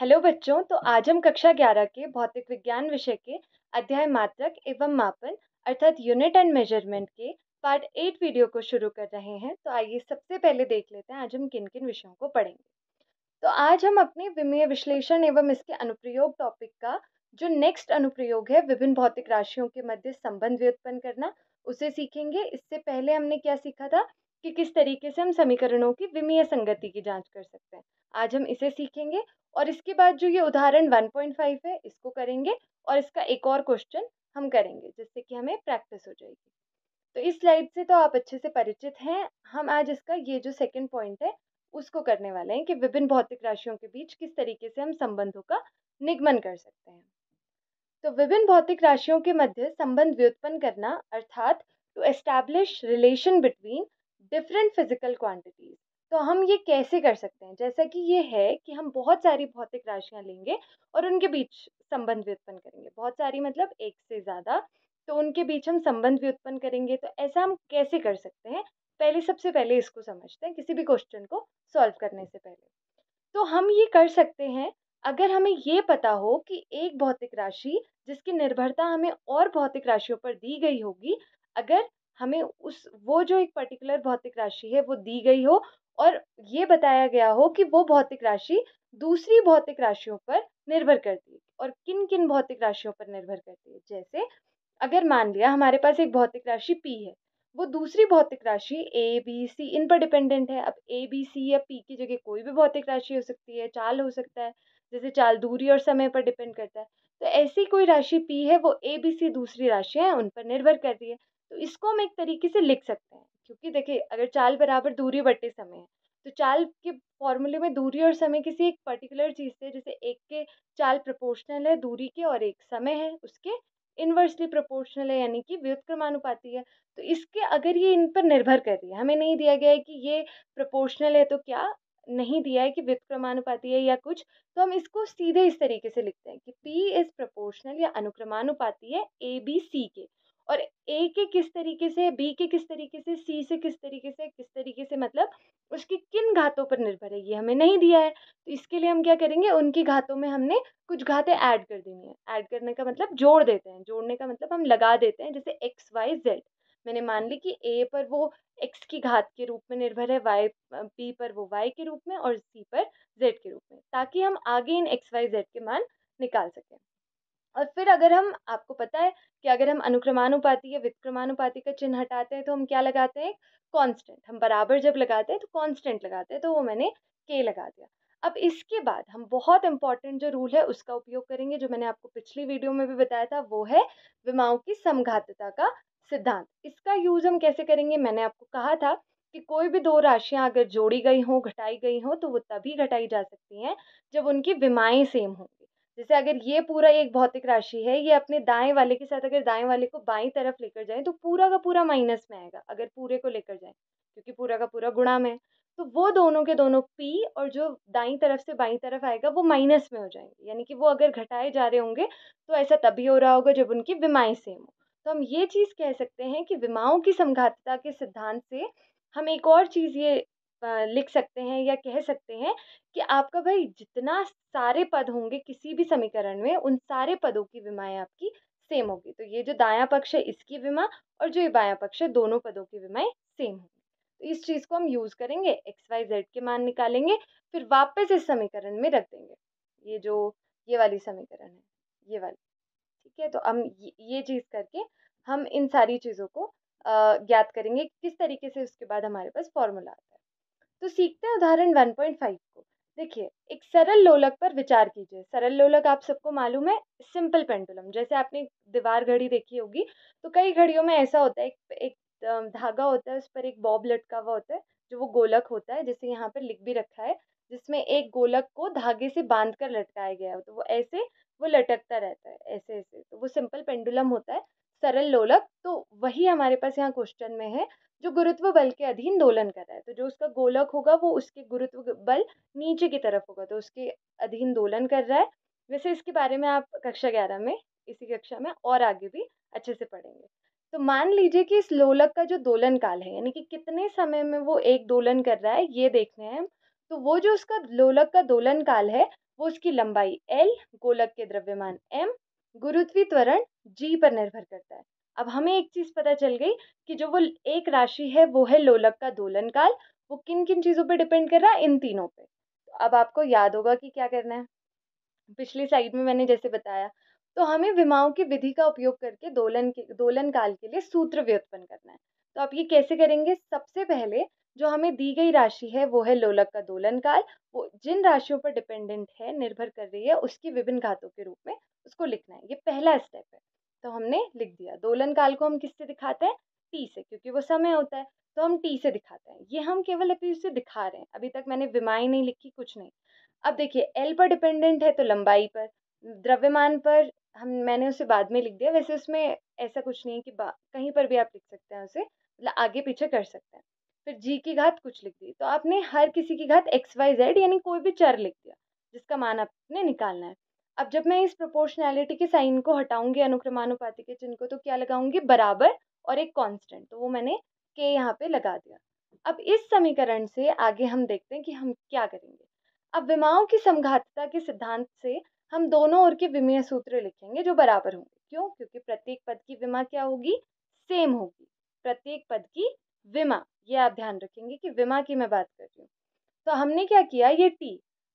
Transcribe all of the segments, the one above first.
hello बच्चों तो आज हम कक्षा ग्यारह के भौतिक विज्ञान विषय के अध्याय मात्रक एवं मापन अर्थात यूनिट एंड मेजरमेंट के पार्ट एट वीडियो को शुरू कर रहे हैं तो आइए सबसे पहले देख लेते हैं आज हम किन किन विषयों को पढ़ेंगे तो आज हम अपने विमीय विश्लेषण एवं इसके अनुप्रयोग टॉपिक का जो नेक्स्ट अनुप्रयोग है विभिन्न भौतिक राशियों के मध्य संबंध व्युत्पन्न करना उसे सीखेंगे इससे पहले हमने क्या सीखा था कि किस तरीके से हम समीकरणों की विमीय संगति की जांच कर सकते हैं आज हम इसे सीखेंगे और इसके बाद जो ये उदाहरण 1.5 है इसको करेंगे और इसका एक और क्वेश्चन हम करेंगे जिससे कि हमें प्रैक्टिस हो जाएगी तो इस स्लाइड से तो आप अच्छे से परिचित हैं हम आज इसका ये जो सेकंड पॉइंट है उसको करने वाले हैं कि विभिन्न भौतिक राशियों के बीच किस तरीके से हम संबंधों का निगमन कर सकते हैं तो विभिन्न भौतिक राशियों के मध्य संबंध व्युत्पन्न करना अर्थात to establish relation between different physical quantities तो हम ये कैसे कर सकते हैं जैसा कि ये है कि हम बहुत सारी भौतिक राशियाँ लेंगे और उनके बीच संबंध व्युत्पन्न करेंगे बहुत सारी मतलब एक से ज़्यादा तो उनके बीच हम संबंध व्युत्पन्न करेंगे तो ऐसा हम कैसे कर सकते हैं पहले सबसे पहले इसको समझते हैं किसी भी क्वेश्चन को सॉल्व करने से पहले तो हम ये कर सकते हैं अगर हमें ये पता हो कि एक भौतिक राशि जिसकी निर्भरता हमें और भौतिक राशियों पर दी गई होगी अगर हमें उस वो जो एक पर्टिकुलर भौतिक राशि है वो दी गई हो और ये बताया गया हो कि वो भौतिक राशि दूसरी भौतिक राशियों पर निर्भर करती है और किन किन भौतिक राशियों पर निर्भर करती है जैसे अगर मान लिया हमारे पास एक भौतिक राशि पी है वो दूसरी भौतिक राशि ए बी सी इन पर डिपेंडेंट है अब ए बी सी या पी की जगह कोई भी भौतिक राशि हो सकती है चाल हो सकता है जैसे चाल दूरी और समय पर डिपेंड करता है तो ऐसी कोई राशि पी है वो ए बी सी दूसरी राशि है उन पर निर्भर कर रही है तो इसको हम एक तरीके से लिख सकते हैं क्योंकि देखिए अगर चाल बराबर दूरी बटे समय है तो चाल के फॉर्मूले में दूरी और समय किसी एक पर्टिकुलर चीज़ से जैसे एक के चाल प्रपोर्शनल है दूरी के और एक समय है उसके इन्वर्सली प्रोपोर्शनल है यानी कि व्युत्क्रमानुपाती है तो इसके अगर ये इन पर निर्भर कर रही है हमें नहीं दिया गया है कि ये प्रोपोर्शनल है तो क्या नहीं दिया है कि व्युत्क्रमानुपाती है या कुछ तो हम इसको सीधे इस तरीके से लिखते हैं कि पी इज़ प्रपोर्शनल या अनुक्रमानुपाती है ए बी सी के और ए के किस तरीके से बी के किस तरीके से सी से किस तरीके से किस तरीके से मतलब उसकी किन घातों पर निर्भर है ये हमें नहीं दिया है तो इसके लिए हम क्या करेंगे उनकी घातों में हमने कुछ घातें ऐड कर देनी है ऐड करने का मतलब जोड़ देते हैं जोड़ने का मतलब हम लगा देते हैं जैसे एक्स वाई जेड मैंने मान ली कि ए पर वो एक्स की घात के रूप में निर्भर है वाई बी पर वो वाई के रूप में और सी पर जेड के रूप में ताकि हम आगे इन एक्स वाई जेड के मान निकाल सकें और फिर अगर हम आपको पता है कि अगर हम अनुक्रमानुपाति या विक्रमानुपाति का चिन्ह हटाते हैं तो हम क्या लगाते हैं कांस्टेंट हम बराबर जब लगाते हैं तो कांस्टेंट लगाते हैं तो वो मैंने के लगा दिया अब इसके बाद हम बहुत इंपॉर्टेंट जो रूल है उसका उपयोग करेंगे जो मैंने आपको पिछली वीडियो में भी बताया था वो है विमाओं की समघातता का सिद्धांत इसका यूज़ हम कैसे करेंगे मैंने आपको कहा था कि कोई भी दो राशियां अगर जोड़ी गई हों घटाई गई हों तो वो तभी घटाई जा सकती हैं जब उनकी विमाएं सेम होंगी जैसे अगर ये पूरा एक भौतिक राशि है ये अपने दाएं वाले के साथ अगर दाएं वाले को बाईं तरफ लेकर जाएं तो पूरा का पूरा माइनस में आएगा अगर पूरे को लेकर जाएं क्योंकि पूरा का पूरा गुणा में है तो वो दोनों के दोनों पी और जो दाई तरफ से बाई तरफ आएगा वो माइनस में हो जाएंगे यानी कि वो अगर घटाए जा रहे होंगे तो ऐसा तभी हो रहा होगा जब उनकी विमाएँ सेम हो तो हम ये चीज़ कह सकते हैं कि विमाओं की समघातिता के सिद्धांत से हम एक और चीज़ ये लिख सकते हैं या कह सकते हैं कि आपका भाई जितना सारे पद होंगे किसी भी समीकरण में उन सारे पदों की विमाएँ आपकी सेम होगी तो ये जो दायां पक्ष है इसकी विमा और जो ये बायां पक्ष है दोनों पदों की विमाएँ सेम होगी तो इस चीज़ को हम यूज़ करेंगे एक्स वाई जेड के मान निकालेंगे फिर वापस इस समीकरण में रख देंगे ये जो ये वाली समीकरण है ये वाली ठीक है तो हम ये चीज़ करके हम इन सारी चीज़ों को ज्ञात करेंगे किस तरीके से उसके बाद हमारे पास फॉर्मूला आता है तो सीखते हैं उदाहरण 1.5 को देखिए एक सरल लोलक पर विचार कीजिए सरल लोलक आप सबको मालूम है सिंपल पेंडुलम जैसे आपने दीवार घड़ी देखी होगी तो कई घड़ियों में ऐसा होता है एक, एक धागा होता है उस पर एक बॉब लटका हुआ होता है जो वो गोलक होता है जैसे यहाँ पर लिख भी रखा है जिसमें एक गोलक को धागे से बांध कर लटकाया गया है तो वो ऐसे वो लटकता रहता है ऐसे ऐसे तो वो सिंपल पेंडुलम होता है सरल लोलक तो वही हमारे पास यहाँ क्वेश्चन में है जो गुरुत्व बल के अधीन दोलन कर रहा है तो जो उसका गोलक होगा वो उसके गुरुत्व बल नीचे की तरफ होगा तो उसके अधीन दोलन कर रहा है वैसे इसके बारे में आप कक्षा ग्यारह में इसी कक्षा में और आगे भी अच्छे से पढ़ेंगे तो मान लीजिए कि इस लोलक का जो दोलन काल है यानी कि कितने समय में वो एक दोलन कर रहा है ये देखने हैं तो वो जो उसका लोलक का दोलन काल है वो उसकी लंबाई एल गोलक के द्रव्यमान एम गुरुत्वी त्वरण जी पर निर्भर करता है अब हमें एक चीज़ पता चल गई कि जो वो एक राशि है वो है लोलक का दोलन काल वो किन किन चीज़ों पे डिपेंड कर रहा है इन तीनों पे तो अब आपको याद होगा कि क्या करना है पिछली साइड में मैंने जैसे बताया तो हमें विमाओं की विधि का उपयोग करके दोलन के दोलन काल के लिए सूत्र व्युत्पन्न करना है तो आप ये कैसे करेंगे सबसे पहले जो हमें दी गई राशि है वो है लोलक का दोलन काल वो जिन राशियों पर डिपेंडेंट है निर्भर कर रही है उसकी विभिन्न घातों के रूप में उसको लिखना है ये पहला स्टेप है तो हमने लिख दिया दोलन काल को हम किससे दिखाते हैं टी से क्योंकि वो समय होता है तो हम टी से दिखाते हैं ये हम केवल अभी उसे दिखा रहे हैं अभी तक मैंने विमाई नहीं लिखी कुछ नहीं अब देखिए एल पर डिपेंडेंट है तो लंबाई पर द्रव्यमान पर हम मैंने उसे बाद में लिख दिया वैसे उसमें ऐसा कुछ नहीं है कि कहीं पर भी आप लिख सकते हैं उसे मतलब आगे पीछे कर सकते हैं फिर जी की घात कुछ लिख दी तो आपने हर किसी की घात एक्स वाई जेड यानी कोई भी चर लिख दिया जिसका मान आपने निकालना है अब जब मैं इस प्रोपोर्शनैलिटी के साइन को हटाऊंगी अनुक्रमानुपाति के चिन्ह को तो क्या लगाऊंगी बराबर और एक कांस्टेंट तो वो मैंने के यहाँ पे लगा दिया अब इस समीकरण से आगे हम देखते हैं कि हम क्या करेंगे अब विमाओं की समघातता के सिद्धांत से हम दोनों ओर के विमीय सूत्र लिखेंगे जो बराबर होंगे क्यों क्योंकि प्रत्येक पद की विमा क्या होगी सेम होगी प्रत्येक पद की विमा ये आप ध्यान रखेंगे कि विमा की मैं बात कर रही हूँ तो हमने क्या किया ये टी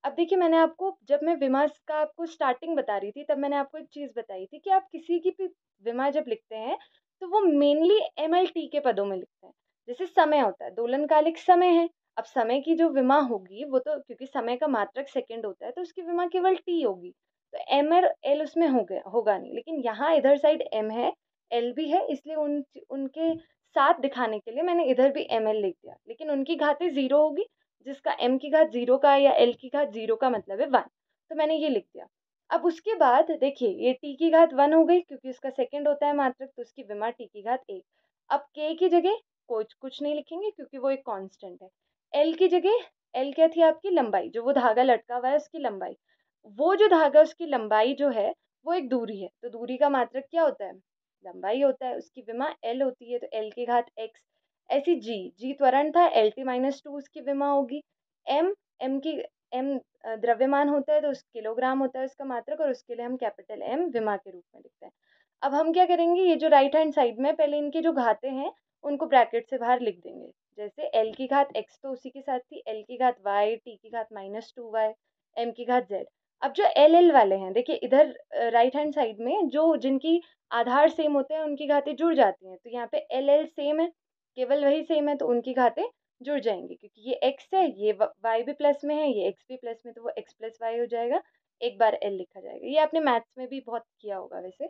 अब देखिए मैंने आपको जब मैं विमा का आपको स्टार्टिंग बता रही थी तब मैंने आपको एक चीज़ बताई थी कि आप किसी की भी विमा जब लिखते हैं तो वो मेनली एम के पदों में लिखते हैं जैसे समय होता है दोलनकालिक समय है अब समय की जो विमा होगी वो तो क्योंकि समय का मात्रक सेकेंड होता है तो उसकी विमा केवल टी होगी तो एम एर एल उसमें हो गया होगा नहीं लेकिन यहाँ इधर साइड एम है एल भी है इसलिए उन उनके साथ दिखाने के लिए मैंने इधर भी एम एल लिख दिया लेकिन उनकी घातें ज़ीरो होगी जिसका एम की घात ज़ीरो का या एल की घात ज़ीरो का मतलब है वन तो मैंने ये लिख दिया अब उसके बाद देखिए ये टी की घात वन हो गई क्योंकि उसका सेकेंड होता है मात्रक तो उसकी विमा टी की घात एक अब के की जगह कोच कुछ नहीं लिखेंगे क्योंकि वो एक कॉन्स्टेंट है एल की जगह एल क्या थी आपकी लंबाई जो वो धागा लटका हुआ है उसकी लंबाई वो जो धागा उसकी लंबाई जो है वो एक दूरी है तो दूरी का मात्रक क्या होता है लंबाई होता है उसकी विमा एल होती है तो एल के घात एक्स ऐसी जी जी त्वरण था एल टी माइनस टू उसकी विमा होगी एम एम की एम द्रव्यमान होता है तो उस किलोग्राम होता है उसका मात्रक और उसके लिए हम कैपिटल एम विमा के रूप में लिखते हैं अब हम क्या करेंगे ये जो राइट हैंड साइड में पहले इनके जो घाते हैं उनको ब्रैकेट से बाहर लिख देंगे जैसे एल की घात एक्स तो उसी के साथ थी एल की घात वाई टी की घात माइनस टू वाई एम की घात जेड अब जो एल एल वाले हैं देखिए इधर राइट हैंड साइड में जो जिनकी आधार सेम होते हैं उनकी घाते जुड़ जाती हैं तो यहाँ पे एल एल सेम है केवल वही सेम है तो उनकी घाते जुड़ जाएंगी क्योंकि ये एक्स है ये वाई भी प्लस में है ये एक्स भी प्लस में तो वो एक्स प्लस वाई हो जाएगा एक बार एल लिखा जाएगा ये आपने मैथ्स में भी बहुत किया होगा वैसे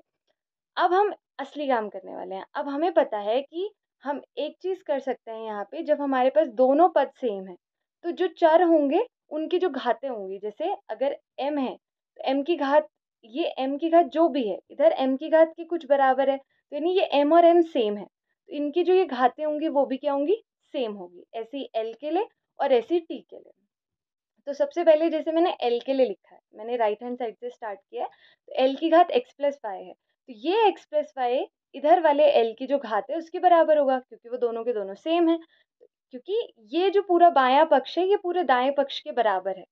अब हम असली काम करने वाले हैं अब हमें पता है कि हम एक चीज़ कर सकते हैं यहाँ पे जब हमारे पास दोनों पद सेम हैं तो जो चर होंगे उनकी जो घातें होंगी जैसे अगर एम है तो एम की घात ये एम की घात जो भी है इधर एम की घात के कुछ बराबर है तो यानी ये एम और एम सेम है तो इनकी जो ये घातें होंगी वो भी क्या होंगी सेम होगी ऐसी एल के लिए और ऐसी टी के लिए तो सबसे पहले जैसे मैंने एल के लिए लिखा है मैंने राइट हैंड साइड से स्टार्ट किया है तो एल की घात एक्स प्लस वाई है तो ये एक्स प्लस वाई इधर वाले एल की जो घात है उसके बराबर होगा क्योंकि वो दोनों के दोनों सेम है क्योंकि ये जो पूरा बायां पक्ष है ये पूरे दाएं पक्ष के बराबर है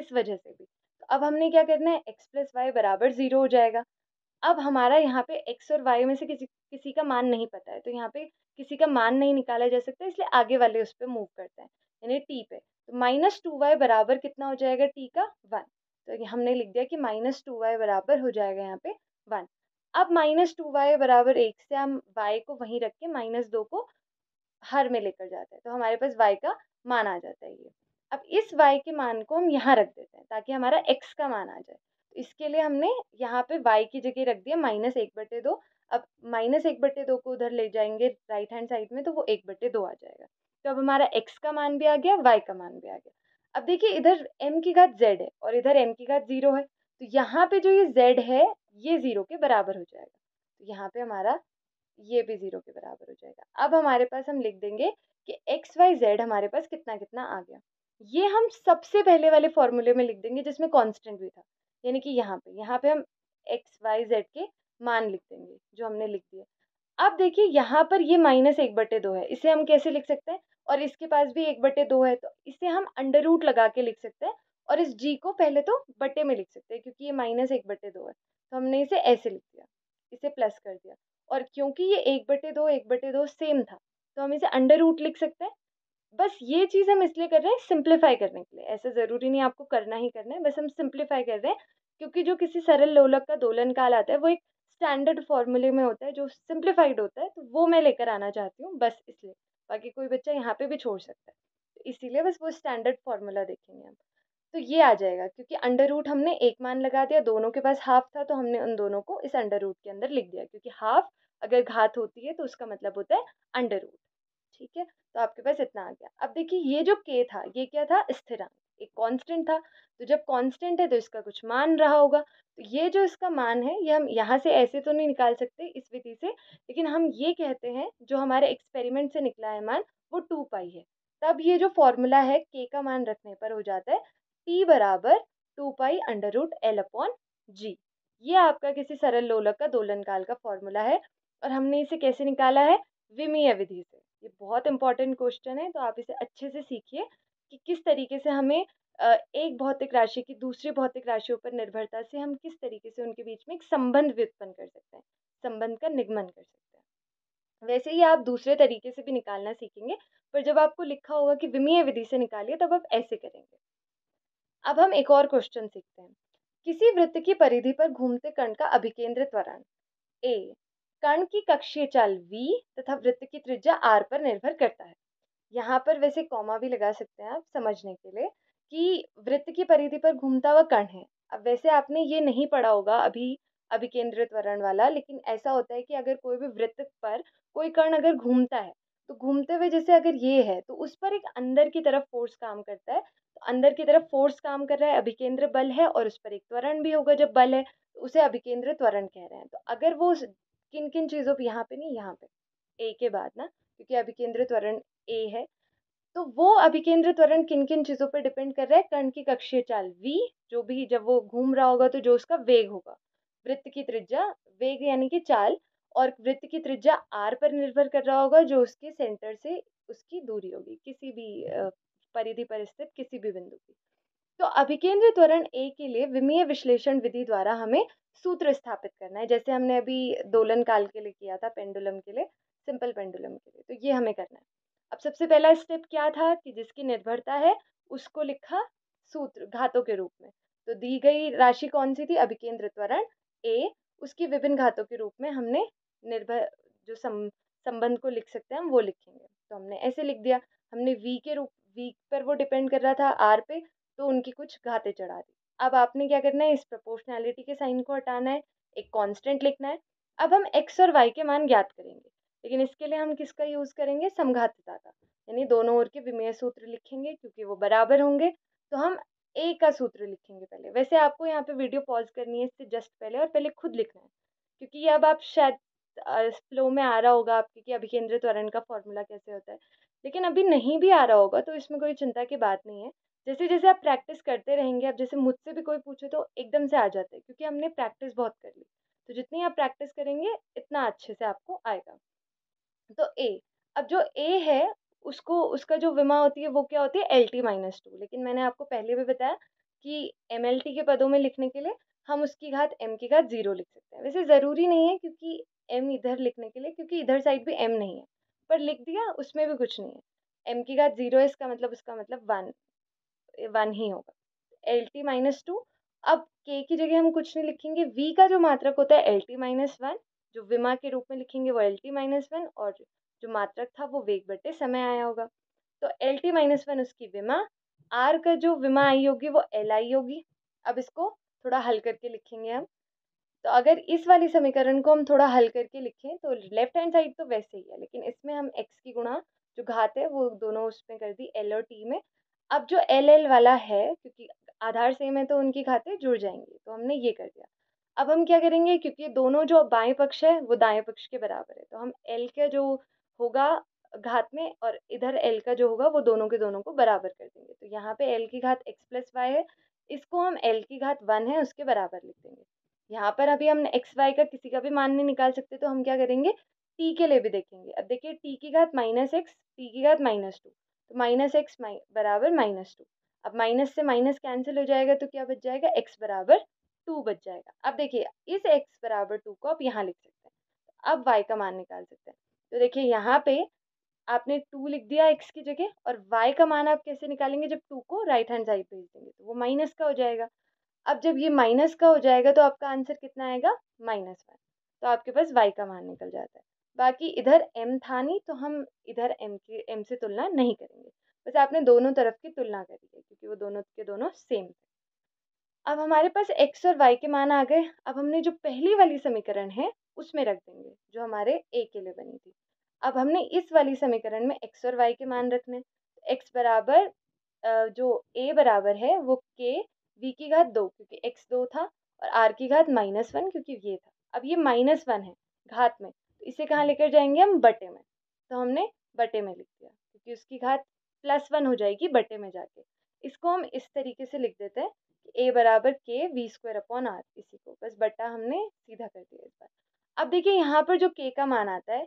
इस वजह से भी तो अब हमने क्या करना है एक्स प्लस वाई बराबर ज़ीरो हो जाएगा अब हमारा यहाँ पे एक्स और वाई में से किसी किसी का मान नहीं पता है तो यहाँ पे किसी का मान नहीं निकाला जा सकता इसलिए आगे वाले उस पर मूव करते हैं यानी टी पे तो माइनस टू वाई बराबर कितना हो जाएगा टी का वन तो हमने लिख दिया कि माइनस टू वाई बराबर हो जाएगा यहाँ पे वन अब माइनस टू वाई बराबर एक से हम वाई को वहीं रख के माइनस दो को हर में लेकर जाता है तो हमारे पास वाई का मान आ जाता है ये अब इस वाई के मान को हम यहाँ रख देते हैं ताकि हमारा एक्स का मान आ जाए तो इसके लिए हमने यहाँ पे वाई की जगह रख दिया माइनस एक बटे दो अब माइनस एक बटे दो को उधर ले जाएंगे राइट हैंड साइड में तो वो एक बटे दो आ जाएगा तो अब हमारा एक्स का मान भी आ गया वाई का मान भी आ गया अब देखिए इधर एम की घात जेड है और इधर एम की घात जीरो है तो यहाँ पे जो ये जेड है ये जीरो के बराबर हो जाएगा तो यहाँ पे हमारा ये भी ज़ीरो के बराबर हो जाएगा अब हमारे पास हम लिख देंगे कि एक्स वाई जेड हमारे पास कितना कितना आ गया ये हम सबसे पहले वाले फॉर्मूले में लिख देंगे जिसमें कांस्टेंट भी था यानी कि यहाँ पे यहाँ पे हम एक्स वाई जेड के मान लिख देंगे जो हमने लिख दिए अब देखिए यहाँ पर ये माइनस एक बटे दो है इसे हम कैसे लिख सकते हैं और इसके पास भी एक बटे दो है तो इसे हम अंडर रूट लगा के लिख सकते हैं और इस जी को पहले तो बटे में लिख सकते हैं क्योंकि ये माइनस एक बटे दो है तो हमने इसे ऐसे लिख दिया इसे प्लस कर दिया और क्योंकि ये एक बटे दो एक बटे दो सेम था तो हम इसे अंडर रूट लिख सकते हैं बस ये चीज़ हम इसलिए कर रहे हैं सिंप्लीफाई करने के लिए ऐसा ज़रूरी नहीं आपको करना ही करना है बस हम सिंप्लीफाई कर रहे हैं क्योंकि जो किसी सरल लोलक का दोलन काल आता है वो एक स्टैंडर्ड फॉर्मूले में होता है जो सिंप्लीफाइड होता है तो वो मैं लेकर आना चाहती हूँ बस इसलिए बाकी कोई बच्चा यहाँ पे भी छोड़ सकता है तो इसीलिए बस वो स्टैंडर्ड फार्मूला देखेंगे हम तो ये आ जाएगा क्योंकि अंडर रूट हमने एक मान लगा दिया दोनों के पास हाफ था तो हमने उन दोनों को इस अंडर रूट के अंदर लिख दिया क्योंकि हाफ अगर घात होती है तो उसका मतलब होता है अंडर रूट ठीक है तो आपके पास इतना आ गया अब देखिए ये जो के था ये क्या था स्थिरांक एक कांस्टेंट था तो जब कांस्टेंट है तो इसका कुछ मान रहा होगा तो ये जो इसका मान है ये हम यहाँ से ऐसे तो नहीं निकाल सकते इस विधि से लेकिन हम ये कहते हैं जो हमारे एक्सपेरिमेंट से निकला है मान वो टू पाई है तब ये जो फॉर्मूला है के का मान रखने पर हो जाता है टी बराबर two pi under root L upon G ये आपका किसी सरल लोलक का दोलन काल का फॉर्मूला है और हमने इसे कैसे निकाला है विमीय विधि से ये बहुत इंपॉर्टेंट क्वेश्चन है तो आप इसे अच्छे से सीखिए कि किस तरीके से हमें एक भौतिक राशि की दूसरी भौतिक राशियों पर निर्भरता से हम किस तरीके से उनके बीच में एक संबंध व्युत्पन्न कर सकते हैं संबंध का निगमन कर सकते हैं वैसे ही आप दूसरे तरीके से भी निकालना सीखेंगे पर जब आपको लिखा होगा कि विमीय विधि से निकालिए तब आप ऐसे करेंगे अब हम एक और क्वेश्चन सीखते हैं किसी वृत्त की परिधि पर घूमते कण का अभिकेंद्र त्वरण ए कण की कक्षीय चाल v तथा वृत्त की त्रिज्या r पर निर्भर करता है यहाँ पर वैसे कॉमा भी लगा सकते हैं आप समझने के लिए कि वृत्त की परिधि पर घूमता हुआ कण है अब वैसे आपने ये नहीं पढ़ा होगा अभी अभिकेंद्र त्वरण वाला लेकिन ऐसा होता है कि अगर कोई भी वृत्त पर कोई कण अगर घूमता है तो घूमते हुए जैसे अगर ये है तो उस पर एक अंदर की तरफ फोर्स काम करता है अंदर की तरफ फोर्स काम कर रहा है अभिकेंद्र बल है और उस पर एक त्वरण भी होगा जब बल है उसे अभिकेंद्र त्वरण कह रहे हैं तो अगर वो किन किन चीज़ों पर यहाँ पे नहीं यहाँ पे ए के बाद ना क्योंकि अभिकेंद्र त्वरण ए है तो वो अभिकेंद्र त्वरण किन किन चीज़ों पर डिपेंड कर रहा है कर्ण की कक्षीय चाल वी जो भी जब वो घूम रहा होगा तो जो उसका वेग होगा वृत्त की त्रिज्या वेग यानी कि चाल और वृत्त की त्रिज्या आर पर निर्भर कर रहा होगा जो उसके सेंटर से उसकी दूरी होगी किसी भी परिधि पर स्थित किसी भी बिंदु की तो अभिकेंद्र त्वरण ए के लिए विमीय विश्लेषण विधि द्वारा हमें सूत्र स्थापित करना है जैसे हमने अभी दोलन काल के लिए किया था पेंडुलम के लिए सिंपल पेंडुलम के लिए तो ये हमें करना है अब सबसे पहला स्टेप क्या था कि जिसकी निर्भरता है उसको लिखा सूत्र घातों के रूप में तो दी गई राशि कौन सी थी अभिकेंद्र त्वरण ए उसकी विभिन्न घातों के रूप में हमने निर्भर जो संबंध को लिख सकते हैं हम वो लिखेंगे तो हमने ऐसे लिख दिया हमने वी के रूप वी पर वो डिपेंड कर रहा था आर पे तो उनकी कुछ घातें चढ़ा दी अब आपने क्या करना है इस प्रपोर्शनैलिटी के साइन को हटाना है एक कॉन्स्टेंट लिखना है अब हम एक्स और वाई के मान ज्ञात करेंगे लेकिन इसके लिए हम किसका यूज़ करेंगे समघातता का यानी दोनों ओर के विमेय सूत्र लिखेंगे क्योंकि वो बराबर होंगे तो हम ए का सूत्र लिखेंगे पहले वैसे आपको यहाँ पे वीडियो पॉज करनी है इससे जस्ट पहले और पहले खुद लिखना है क्योंकि अब आप शायद फ्लो में आ रहा होगा आपके कि अभिकेंद्र त्वरण का फॉर्मूला कैसे होता है लेकिन अभी नहीं भी आ रहा होगा तो इसमें कोई चिंता की बात नहीं है जैसे जैसे आप प्रैक्टिस करते रहेंगे अब जैसे मुझसे भी कोई पूछे तो एकदम से आ जाते हैं क्योंकि हमने प्रैक्टिस बहुत कर ली तो जितनी आप प्रैक्टिस करेंगे इतना अच्छे से आपको आएगा तो ए अब जो ए है उसको उसका जो विमा होती है वो क्या होती है एल टी माइनस टू लेकिन मैंने आपको पहले भी बताया कि एम एल टी के पदों में लिखने के लिए हम उसकी घात एम की घात ज़ीरो लिख सकते हैं वैसे ज़रूरी नहीं है क्योंकि एम इधर लिखने के लिए क्योंकि इधर साइड भी एम नहीं है पर लिख दिया उसमें भी कुछ नहीं है एम की घात ज़ीरो है इसका मतलब उसका मतलब वन वन ही होगा एल टी माइनस टू अब के की जगह हम कुछ नहीं लिखेंगे वी का जो मात्रक होता है एल टी माइनस वन जो विमा के रूप में लिखेंगे वो एल टी माइनस वन और जो मात्रक था वो वेग बटे समय आया होगा तो एल टी माइनस वन उसकी विमा आर का जो विमा आई होगी वो एल आई होगी अब इसको थोड़ा हल करके लिखेंगे हम तो अगर इस वाली समीकरण को हम थोड़ा हल करके लिखें तो लेफ्ट हैंड साइड तो वैसे ही है लेकिन इसमें हम एक्स की गुणा जो घात है वो दोनों उसमें कर दी एल और टी में अब जो एल एल वाला है क्योंकि आधार सेम है तो उनकी घातें जुड़ जाएंगी तो हमने ये कर दिया अब हम क्या करेंगे क्योंकि दोनों जो बाएं पक्ष है वो दाएं पक्ष के बराबर है तो हम एल का जो होगा घात में और इधर एल का जो होगा वो दोनों के दोनों को बराबर कर देंगे तो यहाँ पे एल की घात एक्स प्लस वाई है इसको हम एल की घात वन है उसके बराबर लिख देंगे यहाँ पर अभी हम एक्स वाई का किसी का भी मान नहीं निकाल सकते तो हम क्या करेंगे टी के लिए भी देखेंगे अब देखिए टी की घात माइनस एक्स टी की घात माइनस टू तो माइनस एक्स बराबर माइनस टू अब माइनस से माइनस कैंसिल हो जाएगा तो क्या बच जाएगा एक्स बराबर टू बच जाएगा अब देखिए इस एक्स बराबर टू को आप यहाँ लिख सकते हैं अब वाई का मान निकाल सकते हैं तो देखिए यहाँ पे आपने टू लिख दिया एक्स की जगह और वाई का मान आप कैसे निकालेंगे जब टू को राइट हैंड साइड भेज देंगे तो वो माइनस का हो जाएगा अब जब ये माइनस का हो जाएगा तो आपका आंसर कितना आएगा माइनस वन तो आपके पास वाई का मान निकल जाता है बाकी इधर एम था नहीं तो हम इधर एम की एम से तुलना नहीं करेंगे बस आपने दोनों तरफ की तुलना करी है क्योंकि वो दोनों के दोनों सेम थे अब हमारे पास एक्स और वाई के मान आ गए अब हमने जो पहली वाली समीकरण है उसमें रख देंगे जो हमारे ए के लिए बनी थी अब हमने इस वाली समीकरण में एक्स और वाई के मान रखने एक्स बराबर जो ए बराबर है वो के वी की घात दो क्योंकि एक्स दो था और आर की घात माइनस वन क्योंकि ये था अब ये माइनस वन है घात में तो इसे कहाँ लेकर जाएंगे हम बटे में तो हमने बटे में लिख दिया क्योंकि उसकी घात प्लस वन हो जाएगी बटे में जाके इसको हम इस तरीके से लिख देते हैं कि ए बराबर के वी स्क्वायर अपॉन आर इसी को बस बट्टा हमने सीधा कर दिया इस बार अब देखिए यहाँ पर जो के का मान आता है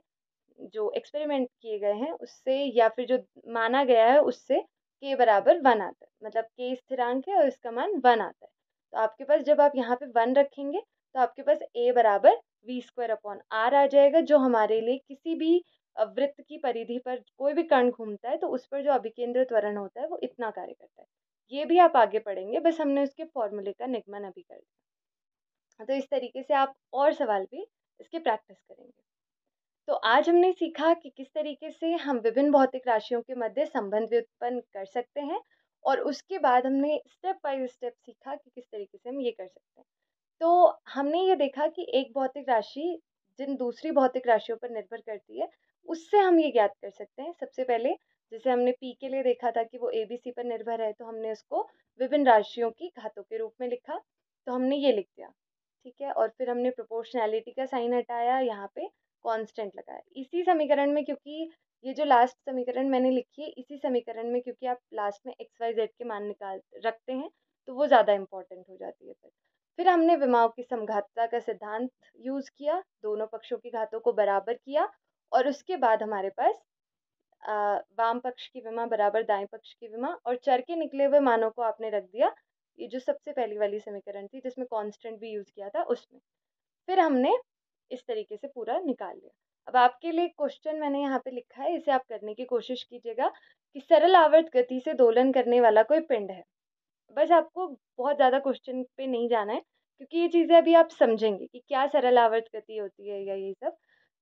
जो एक्सपेरिमेंट किए गए हैं उससे या फिर जो माना गया है उससे के बराबर वन आता है मतलब के स्थिरांक है और इसका मान वन आता है तो आपके पास जब आप यहाँ पे वन रखेंगे तो आपके पास ए बराबर वी स्क्वायर अपॉन आर आ जाएगा जो हमारे लिए किसी भी वृत्त की परिधि पर कोई भी कण घूमता है तो उस पर जो अभिकेंद्र त्वरण होता है वो इतना कार्य करता है ये भी आप आगे पढ़ेंगे बस हमने उसके फॉर्मूले का निगमन अभी कर दिया तो इस तरीके से आप और सवाल भी इसकी प्रैक्टिस करेंगे तो आज हमने सीखा कि किस तरीके से हम विभिन्न भौतिक राशियों के मध्य संबंध व्युत्पन्न कर सकते हैं और उसके बाद हमने स्टेप बाय स्टेप सीखा कि किस तरीके से हम ये कर सकते हैं तो हमने ये देखा कि एक भौतिक राशि जिन दूसरी भौतिक राशियों पर निर्भर करती है उससे हम ये ज्ञात कर सकते हैं सबसे पहले जैसे हमने पी के लिए देखा था कि वो ए बी सी पर निर्भर है तो हमने उसको विभिन्न राशियों की घातों के रूप में लिखा तो हमने ये लिख दिया ठीक है और फिर हमने प्रोपोर्शनैलिटी का साइन हटाया यहाँ पे कांस्टेंट लगा है इसी समीकरण में क्योंकि ये जो लास्ट समीकरण मैंने लिखी है इसी समीकरण में क्योंकि आप लास्ट में एक्स वाई जेड के मान निकाल रखते हैं तो वो ज़्यादा इम्पॉर्टेंट हो जाती है फिर फिर हमने विमाओं की समघातता का सिद्धांत यूज़ किया दोनों पक्षों की घातों को बराबर किया और उसके बाद हमारे पास वाम पक्ष की विमा बराबर दाएं पक्ष की विमा और चर के निकले हुए मानों को आपने रख दिया ये जो सबसे पहली वाली समीकरण थी जिसमें कांस्टेंट भी यूज़ किया था उसमें फिर हमने इस तरीके से पूरा निकाल लिया अब आपके लिए क्वेश्चन मैंने यहाँ पे लिखा है इसे आप करने की कोशिश कीजिएगा कि सरल आवर्त गति से दोलन करने वाला कोई पिंड है बस आपको बहुत ज़्यादा क्वेश्चन पे नहीं जाना है क्योंकि ये चीज़ें अभी आप समझेंगे कि क्या सरल आवर्त गति होती है या ये सब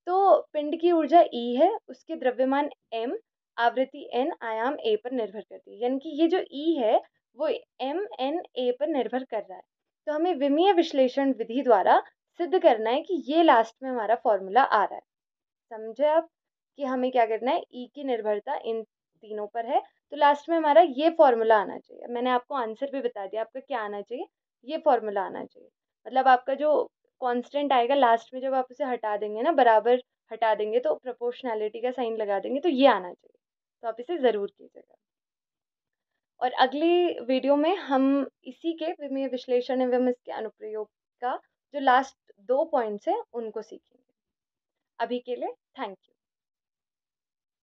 तो पिंड की ऊर्जा ई e है उसके द्रव्यमान एम आवृत्ति एन आयाम ए पर निर्भर करती है यानी कि ये जो ई e है वो एम एन ए पर निर्भर कर रहा है तो हमें विमीय विश्लेषण विधि द्वारा सिद्ध करना है कि ये लास्ट में हमारा फॉर्मूला आ रहा है समझे आप कि हमें क्या करना है ई e की निर्भरता इन तीनों पर है तो लास्ट में हमारा ये फॉर्मूला आना चाहिए मैंने आपको आंसर भी बता दिया आपका क्या आना चाहिए ये फॉर्मूला आना चाहिए मतलब आपका जो कांस्टेंट आएगा लास्ट में जब आप उसे हटा देंगे ना बराबर हटा देंगे तो प्रोपोर्शनैलिटी का साइन लगा देंगे तो ये आना चाहिए तो आप इसे ज़रूर कीजिएगा और अगली वीडियो में हम इसी के विमय विश्लेषण एवं इसके अनुप्रयोग का जो लास्ट दो पॉइंट्स हैं उनको सीखेंगे अभी के लिए थैंक यू